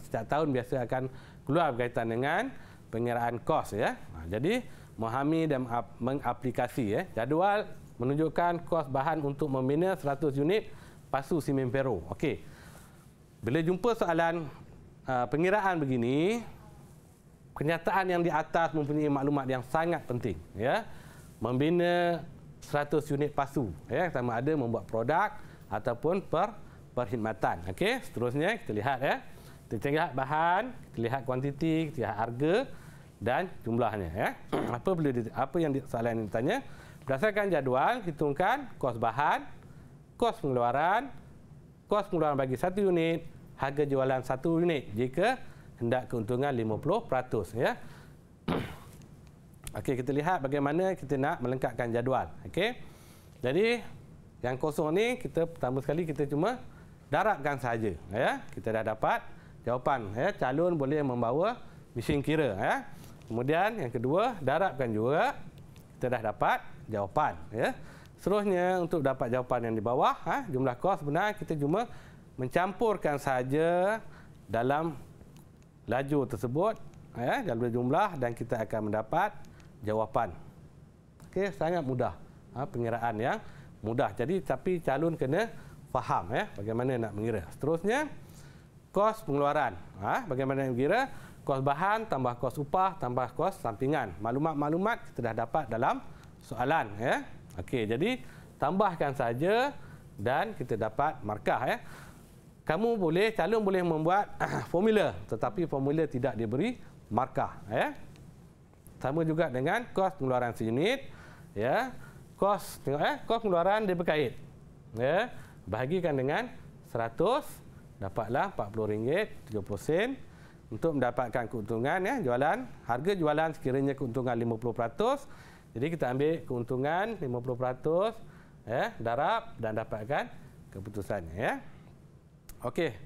Setiap tahun biasa akan keluar berkaitan dengan pengiraan kos ya. Ha, jadi memahami dan mengaplikasi ya. Jadual menunjukkan kos bahan untuk membina 100 unit pasu simen pero. Okey. Bila jumpa soalan ah, pengiraan begini, kenyataan yang di atas mempunyai maklumat yang sangat penting ya. Membina 100 unit pasu ya sama ada membuat produk ataupun per perkhidmatan okey seterusnya kita lihat ya kita lihat bahan kita lihat kuantiti kita lihat harga dan jumlahnya ya *clears throat* apa perlu apa yang soalan ini tanya berdasarkan jadual hitungkan kos bahan kos pengeluaran kos pengeluaran bagi satu unit harga jualan satu unit jika hendak keuntungan 50% ya Okey, kita lihat bagaimana kita nak melengkapkan jadual. Okey. Jadi yang kosong ni kita pertama sekali kita cuma darabkan saja ya. Kita dah dapat jawapan ya calon boleh membawa mesin kira ya. Kemudian yang kedua darabkan juga kita dah dapat jawapan ya. Seterusnya untuk dapat jawapan yang di bawah ha, jumlah kos benar kita cuma mencampurkan saja dalam laju tersebut ya dalam jumlah dan kita akan mendapat jawapan. Okey, sangat mudah. Ha, pengiraan yang mudah. Jadi tapi calon kena faham ya bagaimana nak mengira. Seterusnya kos pengeluaran. Ha, bagaimana nak mengira? Kos bahan tambah kos upah tambah kos sampingan. Maklumat-maklumat kita dah dapat dalam soalan ya. Okey, jadi tambahkan saja dan kita dapat markah ya. Kamu boleh calon boleh membuat *coughs* formula tetapi formula tidak diberi markah ya sama juga dengan kos pengeluaran sejenis ya kos tengok eh kos pengeluaran dia berkait ya bahagikan dengan 100 dapatlah RM40.30 untuk mendapatkan keuntungan ya jualan harga jualan sekiranya keuntungan 50% jadi kita ambil keuntungan 50% ya darab dan dapatkan keputusannya ya okey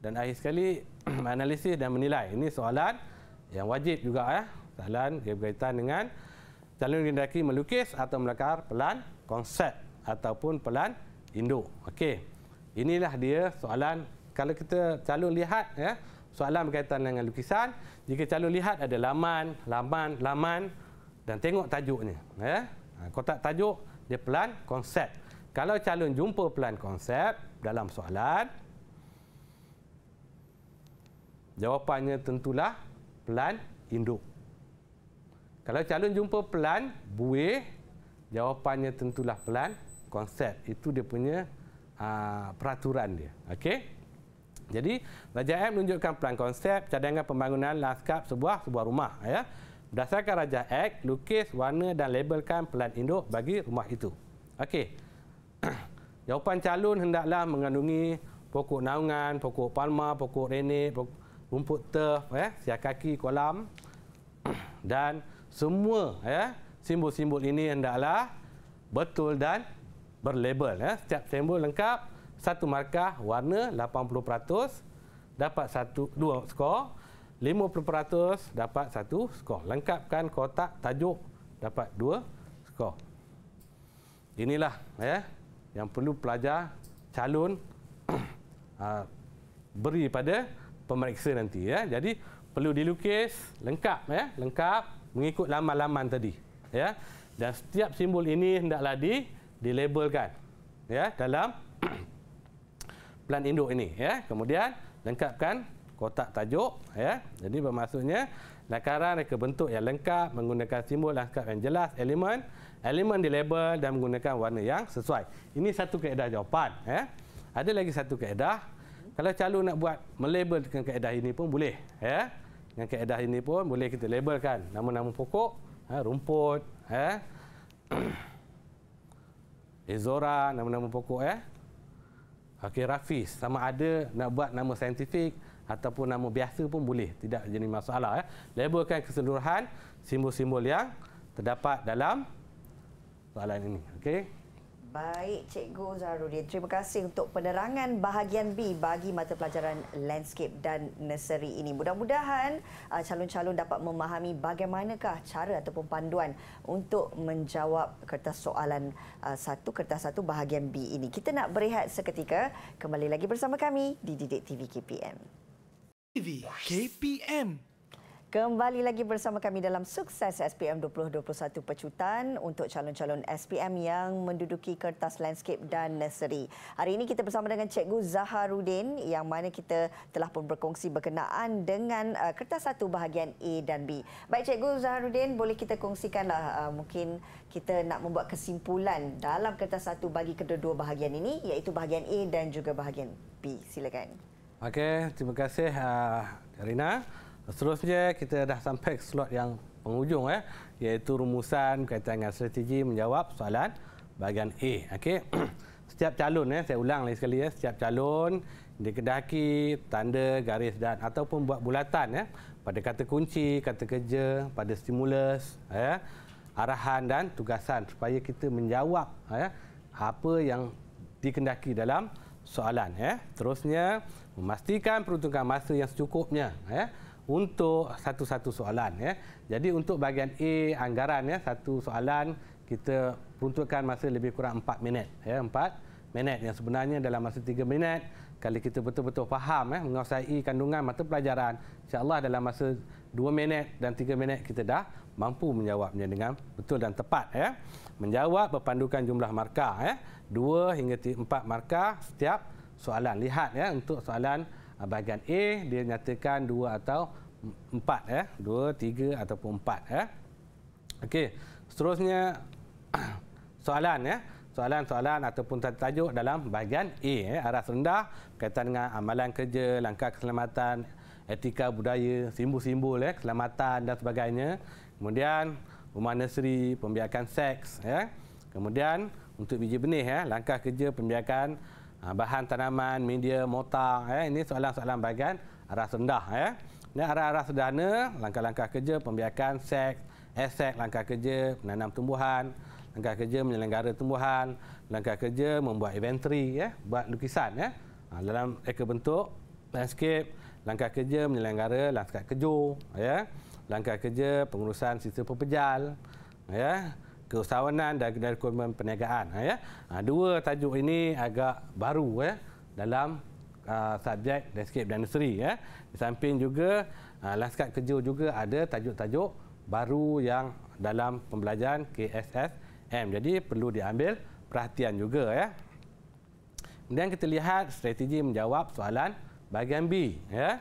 dan akhir sekali *clears throat* analisis dan menilai ini soalan yang wajib juga ya Dahlan dia berkaitan dengan calon dendaki melukis atau melakar pelan konsep ataupun pelan induk. Okey. Inilah dia soalan kalau kita calon lihat ya, soalan berkaitan dengan lukisan, jika calon lihat ada laman, laman, laman dan tengok tajuknya ya. Ha, kotak tajuk dia pelan konsep. Kalau calon jumpa pelan konsep dalam soalan jawapannya tentulah pelan induk. Kalau calon jumpa pelan, buih, jawapannya tentulah pelan, konsep. Itu dia punya aa, ah, peraturan dia. Okey? Jadi, Raja M menunjukkan pelan konsep, cadangan pembangunan, laskap, sebuah sebuah rumah. Ya. Berdasarkan Raja X, lukis, warna dan labelkan pelan induk bagi rumah itu. Okey. *clears throat* jawapan calon hendaklah mengandungi pokok naungan, pokok palma, pokok renek, pokok, rumput turf, ya, siar kaki, kolam *clears throat* dan semua ya simbol-simbol ini hendaklah betul dan berlabel ya setiap simbol lengkap satu markah warna 80% dapat satu dua skor 50% dapat satu skor lengkapkan kotak tajuk dapat dua skor inilah ya yang perlu pelajar calon *clears throat* ah, beri pada pemeriksa nanti ya jadi perlu dilukis lengkap ya lengkap mengikut laman-laman tadi ya dan setiap simbol ini hendaklah di dilabelkan ya dalam *clears throat* plan induk ini ya kemudian lengkapkan kotak tajuk ya jadi bermaksudnya nakaran reka bentuk yang lengkap menggunakan simbol lengkap yang jelas elemen elemen dilabel dan menggunakan warna yang sesuai ini satu kaedah jawapan ya ada lagi satu kaedah kalau calon nak buat melabel dengan kaedah ini pun boleh ya dengan kaedah ini pun boleh kita labelkan nama-nama pokok, ha, rumput, eh, *clears throat* ezora, nama-nama pokok. Eh. Okey, rafis. Sama ada nak buat nama saintifik ataupun nama biasa pun boleh. Tidak jadi masalah. Eh. Labelkan keseluruhan simbol-simbol yang terdapat dalam soalan ini. okay? Baik, Cikgu Zarudin. Terima kasih untuk penerangan bahagian B bagi mata pelajaran landscape dan nursery ini. Mudah-mudahan uh, calon-calon dapat memahami bagaimanakah cara ataupun panduan untuk menjawab kertas soalan uh, satu, kertas satu bahagian B ini. Kita nak berehat seketika. Kembali lagi bersama kami di Didik TV KPM. TV KPM. Kembali lagi bersama kami dalam sukses SPM 2021 Pecutan untuk calon-calon SPM yang menduduki kertas landscape dan nursery. Hari ini kita bersama dengan Cikgu Zaharudin yang mana kita telah pun berkongsi berkenaan dengan uh, kertas satu bahagian A dan B. Baik Cikgu Zaharudin, boleh kita kongsikanlah uh, mungkin kita nak membuat kesimpulan dalam kertas satu bagi kedua-dua bahagian ini iaitu bahagian A dan juga bahagian B. Silakan. Okey, terima kasih uh, Rina. Seterusnya kita dah sampai ke slot yang penghujung eh iaitu rumusan berkaitan dengan strategi menjawab soalan bahagian A. Okey. *clears throat* setiap calon eh saya ulang lagi sekali ya, setiap calon dikedaki tanda garis dan ataupun buat bulatan ya pada kata kunci, kata kerja, pada stimulus ya, arahan dan tugasan supaya kita menjawab ya apa yang dikendaki dalam soalan ya. Terusnya memastikan peruntukan masa yang secukupnya ya untuk satu-satu soalan ya. Jadi untuk bahagian A anggaran ya satu soalan kita peruntukkan masa lebih kurang 4 minit ya 4 minit yang sebenarnya dalam masa 3 minit kalau kita betul-betul faham ya menguasai kandungan mata pelajaran insya-Allah dalam masa 2 minit dan 3 minit kita dah mampu menjawabnya dengan betul dan tepat ya menjawab berpandukan jumlah markah ya 2 hingga 4 markah setiap soalan lihat ya untuk soalan uh, bahagian A dia nyatakan 2 atau empat ya dua tiga ataupun empat ya okey seterusnya *clears throat* soalan ya eh? soalan-soalan ataupun tajuk dalam bahagian A eh? aras rendah berkaitan dengan amalan kerja langkah keselamatan etika budaya simbol-simbol ya keselamatan dan sebagainya kemudian rumah nursery pembiakan seks ya kemudian untuk biji benih ya langkah kerja pembiakan Ha, bahan tanaman, media, motor, eh, ini soalan-soalan bahagian arah rendah. Eh. Ini arah-arah sederhana, langkah-langkah kerja, pembiakan, sek, esek, langkah kerja, menanam tumbuhan, langkah kerja menyelenggara tumbuhan, langkah kerja membuat inventory, eh, buat lukisan. Eh. Ha, dalam reka bentuk, landscape, langkah kerja menyelenggara langkah kejur, eh. langkah kerja pengurusan sistem pepejal, ya keusahawanan dan kerjasama perniagaan ha, ya. Ha, dua tajuk ini agak baru ya dalam uh, subjek landscape dan industri ya. Di samping juga uh, laskat kerja juga ada tajuk-tajuk baru yang dalam pembelajaran KSSM. Jadi perlu diambil perhatian juga ya. Kemudian kita lihat strategi menjawab soalan bahagian B ya.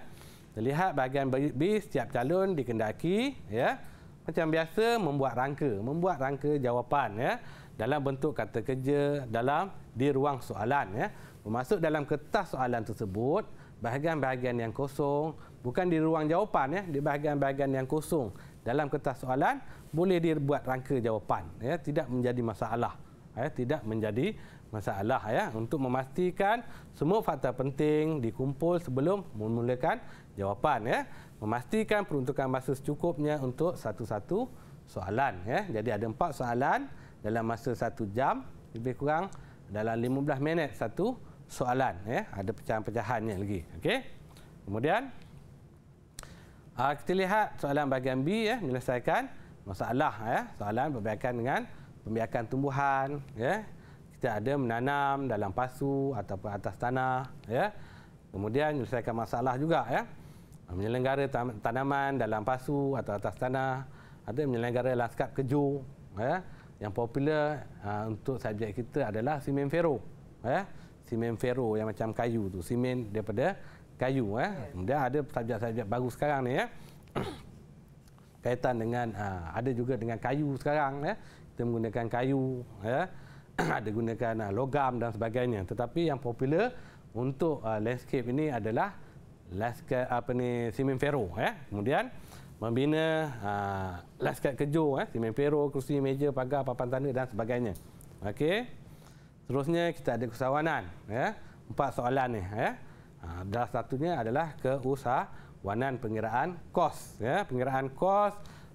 Kita lihat bahagian B setiap calon dikendaki ya macam biasa membuat rangka, membuat rangka jawapan ya dalam bentuk kata kerja dalam di ruang soalan ya. memasuk dalam kertas soalan tersebut bahagian-bahagian yang kosong bukan di ruang jawapan ya di bahagian-bahagian yang kosong dalam kertas soalan boleh dibuat rangka jawapan ya tidak menjadi masalah ya tidak menjadi masalah ya untuk memastikan semua fakta penting dikumpul sebelum memulakan jawapan ya memastikan peruntukan masa secukupnya untuk satu-satu soalan ya jadi ada empat soalan dalam masa satu jam lebih kurang dalam 15 minit satu soalan ya ada pecahan-pecahannya lagi okey kemudian ah, kita lihat soalan bahagian B ya menyelesaikan masalah ya soalan berkaitan dengan pembiakan tumbuhan ya kita ada menanam dalam pasu ataupun atas tanah ya kemudian menyelesaikan masalah juga ya menyelenggara tanaman dalam pasu atau atas tanah, ada menyelenggara laskap keju. Ya. Yang popular uh, untuk subjek kita adalah simen ferro. Ya. Simen ferro yang macam kayu tu, simen daripada kayu. Ya. Kemudian ada subjek-subjek baru sekarang ni ya. *coughs* kaitan dengan uh, ada juga dengan kayu sekarang ya. Kita menggunakan kayu ya. *coughs* ada gunakan uh, logam dan sebagainya. Tetapi yang popular untuk uh, landscape ini adalah Laskar apa ni Simen Ferro ya. Kemudian membina uh, ah, Laskar Kejo ya, eh? Simen Ferro, kerusi meja, pagar, papan tanda dan sebagainya. Okey. Seterusnya kita ada keusahawanan ya. Eh? Empat soalan ni ya. Uh, dah satunya adalah keusahawanan pengiraan kos ya, pengiraan kos,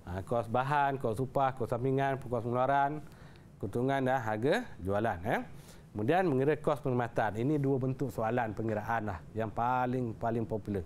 uh, kos bahan, kos upah, kos sampingan, kos pengeluaran, keuntungan dan harga jualan ya. Kemudian mengira kos perkhidmatan. Ini dua bentuk soalan pengiraan lah yang paling paling popular.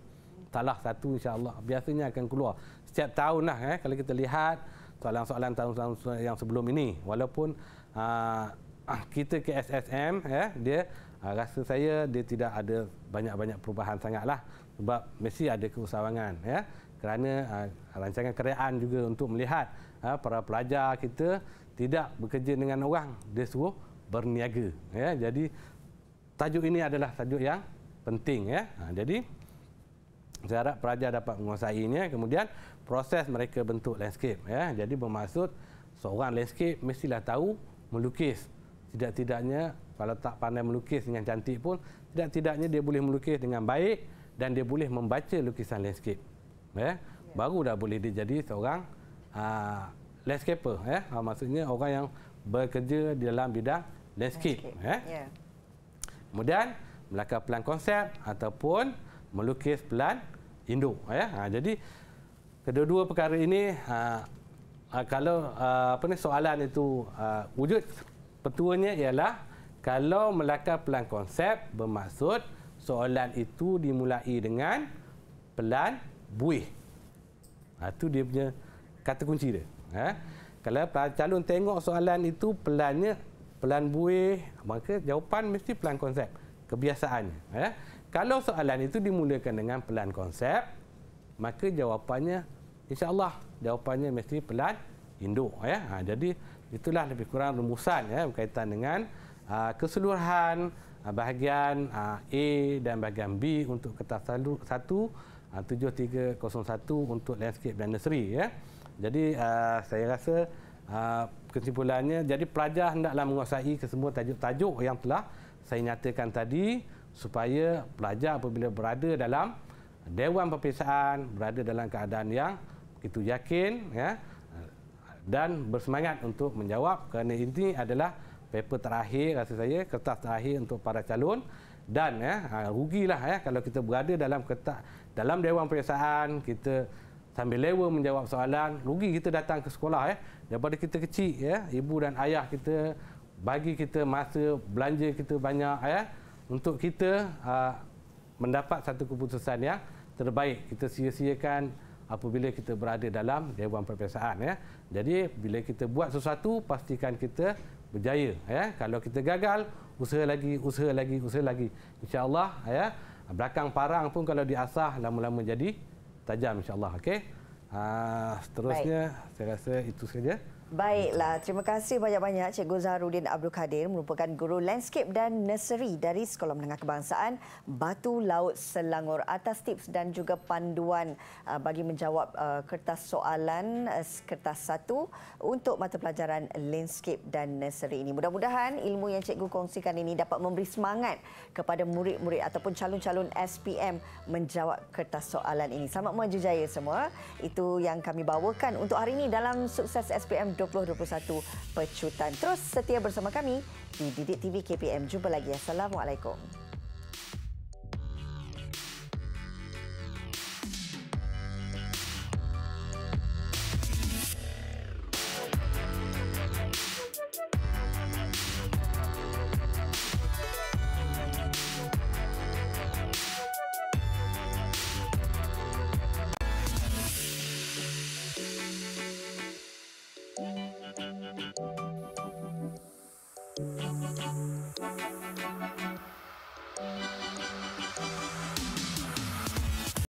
Salah satu insya-Allah biasanya akan keluar setiap tahun lah eh kalau kita lihat soalan-soalan tahun-tahun yang sebelum ini walaupun aa, ah, *clears throat* kita ke SSM eh dia aa, ah, rasa saya dia tidak ada banyak-banyak perubahan sangatlah sebab mesti ada keusahawangan ya kerana aa, ah, rancangan kerajaan juga untuk melihat aa, para pelajar kita tidak bekerja dengan orang dia suruh berniaga. Ya, jadi tajuk ini adalah tajuk yang penting. Ya, ha, jadi saya harap pelajar dapat menguasainya. Kemudian proses mereka bentuk landscape. Ya, jadi bermaksud seorang landscape mestilah tahu melukis. Tidak tidaknya kalau tak pandai melukis yang cantik pun, tidak tidaknya dia boleh melukis dengan baik dan dia boleh membaca lukisan landscape. Ya, ya. baru dah boleh dia jadi seorang uh, landscaper. Ya, ha, maksudnya orang yang bekerja dalam bidang landscape. landscape. Eh? Yeah. Kemudian melakar pelan konsep ataupun melukis pelan indo. Eh? Ha, jadi kedua-dua perkara ini ha, ha, kalau ha, apa ni soalan itu ha, wujud petuanya ialah kalau melakar pelan konsep bermaksud soalan itu dimulai dengan pelan buih. Ha, itu dia punya kata kunci dia. Ha? Kalau calon tengok soalan itu pelannya pelan buih, maka jawapan mesti pelan konsep. kebiasaannya. Ya. Eh? Kalau soalan itu dimulakan dengan pelan konsep, maka jawapannya, insyaAllah, jawapannya mesti pelan induk. Ya. Ha, jadi, itulah lebih kurang rumusan ya, berkaitan dengan aa, ha, keseluruhan aa, ha, bahagian aa, ha, A dan bahagian B untuk kertas satu, aa, 7301 untuk landscape dan nursery. Ya. Jadi, aa, saya rasa... Ha, kesimpulannya jadi pelajar hendaklah menguasai kesemua tajuk-tajuk yang telah saya nyatakan tadi supaya pelajar apabila berada dalam dewan peperiksaan berada dalam keadaan yang begitu yakin ya dan bersemangat untuk menjawab kerana ini adalah paper terakhir rasa saya kertas terakhir untuk para calon dan ya ha, rugilah ya kalau kita berada dalam kertas dalam dewan peperiksaan kita sambil lewa menjawab soalan rugi kita datang ke sekolah ya daripada kita kecil ya ibu dan ayah kita bagi kita masa belanja kita banyak ya untuk kita aa, ah, mendapat satu keputusan yang terbaik kita sia-siakan apabila kita berada dalam dewan perpisahan ya jadi bila kita buat sesuatu pastikan kita berjaya ya kalau kita gagal usaha lagi usaha lagi usaha lagi insyaallah ya belakang parang pun kalau diasah lama-lama jadi tajam insyaAllah. Okay? Uh, ah, seterusnya, Baik. saya rasa itu saja. Baiklah, terima kasih banyak-banyak Cikgu Zaharuddin Abdul Kadir merupakan guru landscape dan nursery dari Sekolah Menengah Kebangsaan Batu Laut Selangor atas tips dan juga panduan uh, bagi menjawab uh, kertas soalan uh, kertas satu untuk mata pelajaran landscape dan nursery ini. Mudah-mudahan ilmu yang Cikgu kongsikan ini dapat memberi semangat kepada murid-murid ataupun calon-calon SPM menjawab kertas soalan ini. Selamat maju jaya semua. Itu yang kami bawakan untuk hari ini dalam sukses SPM 2020. 2021 pecutan. Terus setia bersama kami di Didik TV KPM. Jumpa lagi. Assalamualaikum.